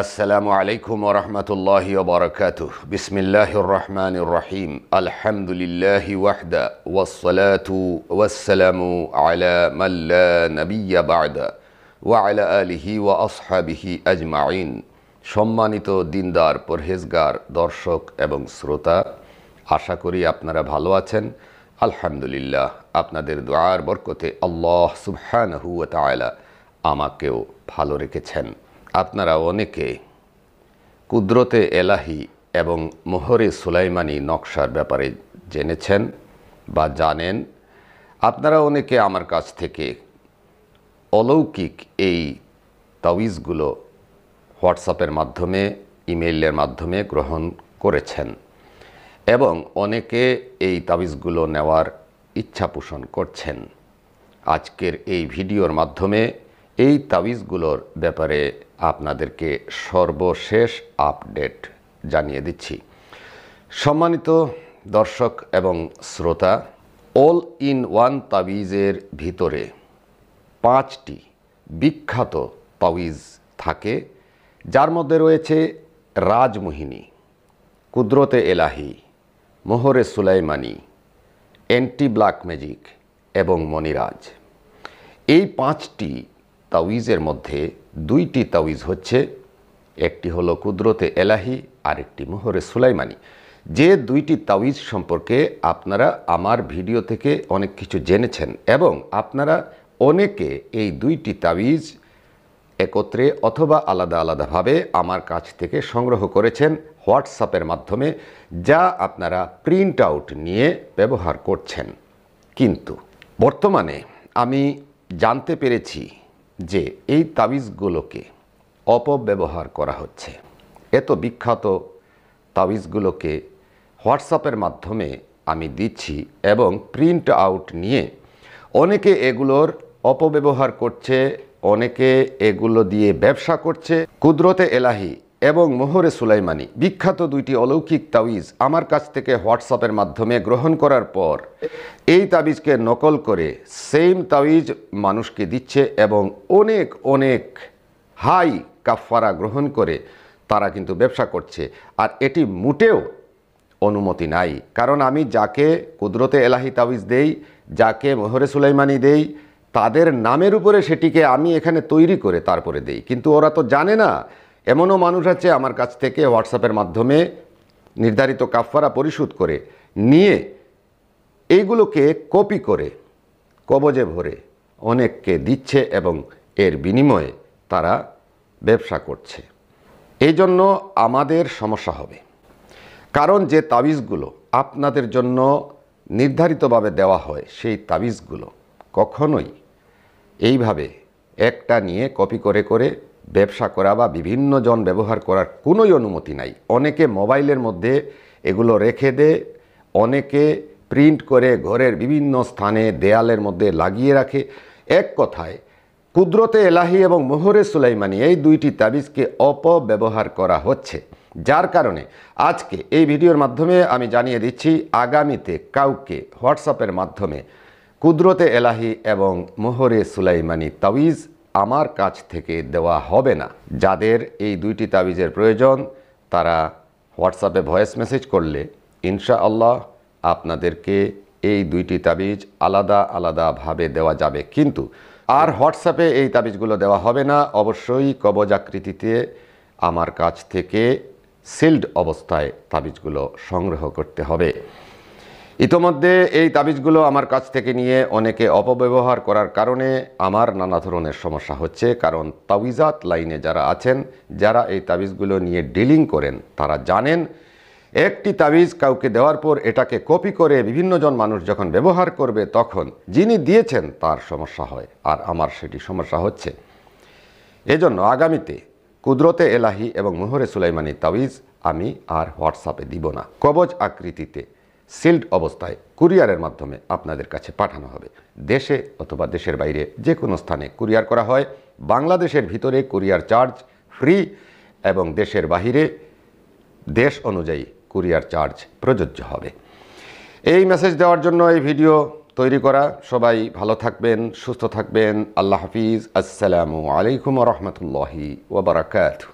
আসসালামু আলাইকুম ওরহমতুল্লাহ বারকাত বিসমিল্লাহ রহমান রহিম আলহামদুলিল্লাহ ওয়াহদা ওয়াসলাতু ওয়াসালামু আলা মাল্লা নবিয়া বাদা ওয়া আলা আলিহি ওয়া আসহাবিহি আজমাইন সম্মানিত দিনদার পরহেজগার দর্শক এবং শ্রোতা আশা করি আপনারা ভালো আছেন আলহামদুলিল্লাহ আপনাদের দোয়ার বরকতে আল্লাহ সুবহানহু তালা আমাকেও ভালো রেখেছেন আপনারা অনেকে কুদরতে এলাহি এবং মোহরে সুলাইমানি নকশার ব্যাপারে জেনেছেন বা জানেন আপনারা অনেকে আমার কাছ থেকে অলৌকিক এই তাউইজগুলো হোয়াটসঅ্যাপের মাধ্যমে ইমেইলের মাধ্যমে গ্রহণ করেছেন এবং অনেকে এই তাবিজগুলো নেওয়ার ইচ্ছা পোষণ করছেন আজকের এই ভিডিওর মাধ্যমে এই তাবিজগুলোর ব্যাপারে আপনাদেরকে সর্বশেষ আপডেট জানিয়ে দিচ্ছি সম্মানিত দর্শক এবং শ্রোতা অল ইন ওয়ান তাবিজের ভিতরে পাঁচটি বিখ্যাত তাবিজ থাকে যার মধ্যে রয়েছে রাজমোহিনী কুদরতে এলাহি মোহরে সুলাইমানি অ্যান্টি ব্ল্যাক ম্যাজিক এবং মনিরাজ এই পাঁচটি তাওয়িজের মধ্যে দুইটি তাওয়িজ হচ্ছে একটি হলো কুদরতে এলাহি আর একটি মোহরে সুলাইমানি যে দুইটি তাওয়িজ সম্পর্কে আপনারা আমার ভিডিও থেকে অনেক কিছু জেনেছেন এবং আপনারা অনেকে এই দুইটি তাবিজ একত্রে অথবা আলাদা আলাদাভাবে আমার কাছ থেকে সংগ্রহ করেছেন হোয়াটসঅ্যাপের মাধ্যমে যা আপনারা প্রিন্ট আউট নিয়ে ব্যবহার করছেন কিন্তু বর্তমানে আমি জানতে পেরেছি যে এই তাবিজগুলোকে অপব্যবহার করা হচ্ছে এত বিখ্যাত তাবিজগুলোকে হোয়াটসঅ্যাপের মাধ্যমে আমি দিচ্ছি এবং প্রিন্ট আউট নিয়ে অনেকে এগুলোর অপব্যবহার করছে অনেকে এগুলো দিয়ে ব্যবসা করছে কুদরতে এলাহি এবং মোহরে সুলাইমানি বিখ্যাত দুইটি অলৌকিক তাবিজ আমার কাছ থেকে হোয়াটসঅ্যাপের মাধ্যমে গ্রহণ করার পর এই তাবিজকে নকল করে সেম তাবিজ মানুষকে দিচ্ছে এবং অনেক অনেক হাই কাফারা গ্রহণ করে তারা কিন্তু ব্যবসা করছে আর এটি মোটেও অনুমতি নাই কারণ আমি যাকে কুদরতে এলাহি তাবিজ দেই যাকে মোহরে সুলাইমানি দেই তাদের নামের উপরে সেটিকে আমি এখানে তৈরি করে তারপরে দেই কিন্তু ওরা তো জানে না এমনও মানুষ আছে আমার কাছ থেকে হোয়াটসঅ্যাপের মাধ্যমে নির্ধারিত কাফফারা পরিশোধ করে নিয়ে এইগুলোকে কপি করে কবজে ভরে অনেককে দিচ্ছে এবং এর বিনিময়ে তারা ব্যবসা করছে এই জন্য আমাদের সমস্যা হবে কারণ যে তাবিজগুলো আপনাদের জন্য নির্ধারিতভাবে দেওয়া হয় সেই তাবিজগুলো কখনোই এইভাবে একটা নিয়ে কপি করে করে ব্যবসা করা বা বিভিন্ন জন ব্যবহার করার কোনোই অনুমতি নাই অনেকে মোবাইলের মধ্যে এগুলো রেখে দে অনেকে প্রিন্ট করে ঘরের বিভিন্ন স্থানে দেয়ালের মধ্যে লাগিয়ে রাখে এক কথায় কুদরতে এলাহি এবং মোহরে সুলাইমানি এই দুইটি তাবিজকে অপব্যবহার করা হচ্ছে যার কারণে আজকে এই ভিডিওর মাধ্যমে আমি জানিয়ে দিচ্ছি আগামীতে কাউকে হোয়াটসঅ্যাপের মাধ্যমে কুদরতে এলাহি এবং মোহরে সুলাইমানি তাবিজ আমার কাছ থেকে দেওয়া হবে না যাদের এই দুইটি তাবিজের প্রয়োজন তারা হোয়াটসঅ্যাপে ভয়েস মেসেজ করলে ইনশা আল্লাহ আপনাদেরকে এই দুইটি তাবিজ আলাদা আলাদাভাবে দেওয়া যাবে কিন্তু আর হোয়াটসঅ্যাপে এই তাবিজগুলো দেওয়া হবে না অবশ্যই কবজ আকৃতিতে আমার কাছ থেকে সিল্ড অবস্থায় তাবিজগুলো সংগ্রহ করতে হবে ইতোমধ্যে এই তাবিজগুলো আমার কাছ থেকে নিয়ে অনেকে অপব্যবহার করার কারণে আমার নানা ধরনের সমস্যা হচ্ছে কারণ তাবিজাত লাইনে যারা আছেন যারা এই তাবিজগুলো নিয়ে ডিলিং করেন তারা জানেন একটি তাবিজ কাউকে দেওয়ার পর এটাকে কপি করে বিভিন্নজন মানুষ যখন ব্যবহার করবে তখন যিনি দিয়েছেন তার সমস্যা হয় আর আমার সেটি সমস্যা হচ্ছে এজন্য আগামীতে কুদরতে এলাহি এবং মোহরে সুলাইমানি তাবিজ আমি আর হোয়াটসঅ্যাপে দিব না কবজ আকৃতিতে সিল্ড অবস্থায় কুরিয়ারের মাধ্যমে আপনাদের কাছে পাঠানো হবে দেশে অথবা দেশের বাইরে যে কোনো স্থানে কুরিয়ার করা হয় বাংলাদেশের ভিতরে কুরিয়ার চার্জ ফ্রি এবং দেশের বাহিরে দেশ অনুযায়ী কুরিয়ার চার্জ প্রযোজ্য হবে এই মেসেজ দেওয়ার জন্য এই ভিডিও তৈরি করা সবাই ভালো থাকবেন সুস্থ থাকবেন আল্লাহ হাফিজ আসসালামু আলাইকুম রহমতুল্লাহি ওবরাকাতু